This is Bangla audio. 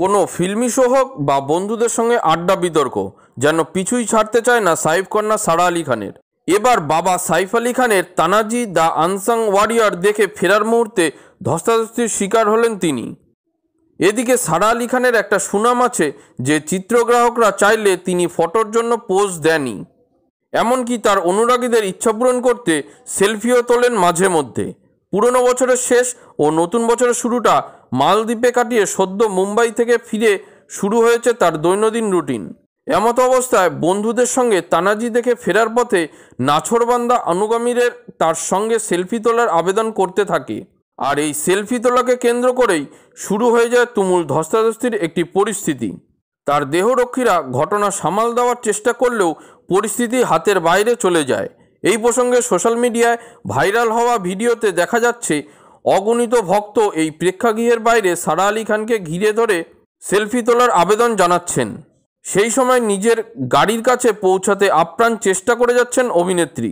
কোনো ফিল্মি শো হোক বা বন্ধুদের সঙ্গে আড্ডা বিতর্ক যেন পিছুই ছাড়তে চায় না সাইফ কন্যা সারা আলী খানের এবার বাবা সাইফ আলী খানের তানাজি দ্য আনসাং ওয়ারিয়ার দেখে ফেরার মুহূর্তে ধস্তাধস্তির শিকার হলেন তিনি এদিকে সারা আলী খানের একটা সুনাম আছে যে চিত্রগ্রাহকরা চাইলে তিনি ফটোর জন্য পোজ দেনই এমনকি তার অনুরাগীদের ইচ্ছা পূরণ করতে সেলফিও তোলেন মাঝে মধ্যে পুরনো বছরের শেষ ও নতুন বছরের শুরুটা মালদ্বীপে কাটিয়ে সদ্য মুম্বাই থেকে ফিরে শুরু হয়েছে তার দৈনন্দিন রুটিন এমত অবস্থায় বন্ধুদের সঙ্গে তানাজি দেখে ফেরার পথে নাছরবান্দা অনুগামীদের তার সঙ্গে সেলফি তোলার আবেদন করতে থাকে আর এই সেলফি তোলাকে কেন্দ্র করেই শুরু হয়ে যায় তুমুল ধস্তাধস্তির একটি পরিস্থিতি তার দেহরক্ষীরা ঘটনা সামাল দেওয়ার চেষ্টা করলেও পরিস্থিতি হাতের বাইরে চলে যায় এই প্রসঙ্গে সোশ্যাল মিডিয়ায় ভাইরাল হওয়া ভিডিওতে দেখা যাচ্ছে অগণিত ভক্ত এই প্রেক্ষাগৃহের বাইরে সারা আলী খানকে ঘিরে ধরে সেলফি তোলার আবেদন জানাচ্ছেন সেই সময় নিজের গাড়ির কাছে পৌঁছাতে আপ্রাণ চেষ্টা করে যাচ্ছেন অভিনেত্রী